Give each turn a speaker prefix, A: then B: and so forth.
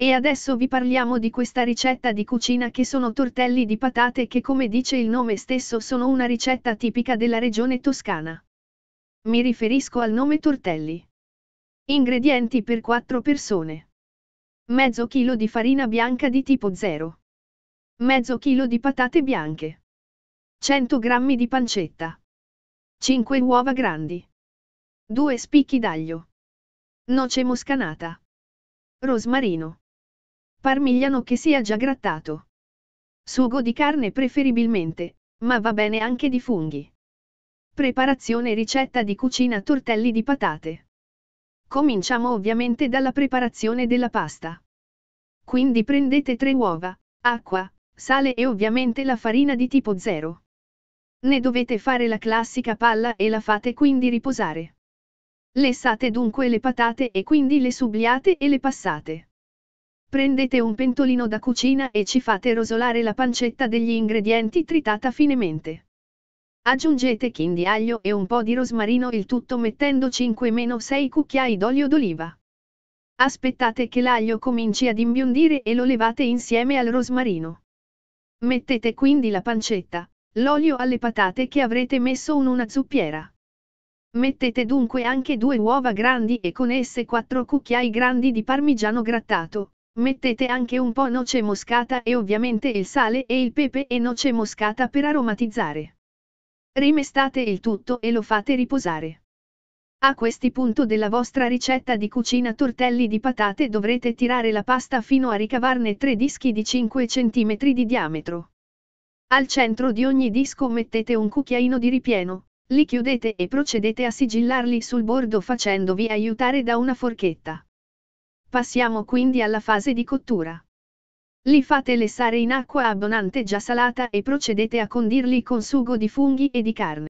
A: E adesso vi parliamo di questa ricetta di cucina che sono tortelli di patate che come dice il nome stesso sono una ricetta tipica della regione toscana. Mi riferisco al nome tortelli. Ingredienti per 4 persone. Mezzo chilo di farina bianca di tipo 0. Mezzo chilo di patate bianche. 100 g di pancetta. 5 uova grandi. 2 spicchi d'aglio. Noce moscanata. Rosmarino parmigliano che sia già grattato. Sugo di carne preferibilmente, ma va bene anche di funghi. Preparazione ricetta di cucina tortelli di patate. Cominciamo ovviamente dalla preparazione della pasta. Quindi prendete tre uova, acqua, sale e ovviamente la farina di tipo 0. Ne dovete fare la classica palla e la fate quindi riposare. Lessate dunque le patate e quindi le subliate e le passate. Prendete un pentolino da cucina e ci fate rosolare la pancetta degli ingredienti tritata finemente. Aggiungete chin di aglio e un po' di rosmarino il tutto mettendo 5-6 cucchiai d'olio d'oliva. Aspettate che l'aglio cominci ad imbiondire e lo levate insieme al rosmarino. Mettete quindi la pancetta, l'olio alle patate che avrete messo in una zuppiera. Mettete dunque anche due uova grandi e con esse 4 cucchiai grandi di parmigiano grattato, Mettete anche un po' noce moscata e ovviamente il sale e il pepe e noce moscata per aromatizzare. Rimestate il tutto e lo fate riposare. A questo punto della vostra ricetta di cucina tortelli di patate dovrete tirare la pasta fino a ricavarne tre dischi di 5 cm di diametro. Al centro di ogni disco mettete un cucchiaino di ripieno, li chiudete e procedete a sigillarli sul bordo facendovi aiutare da una forchetta. Passiamo quindi alla fase di cottura. Li fate lessare in acqua abbonante già salata e procedete a condirli con sugo di funghi e di carne.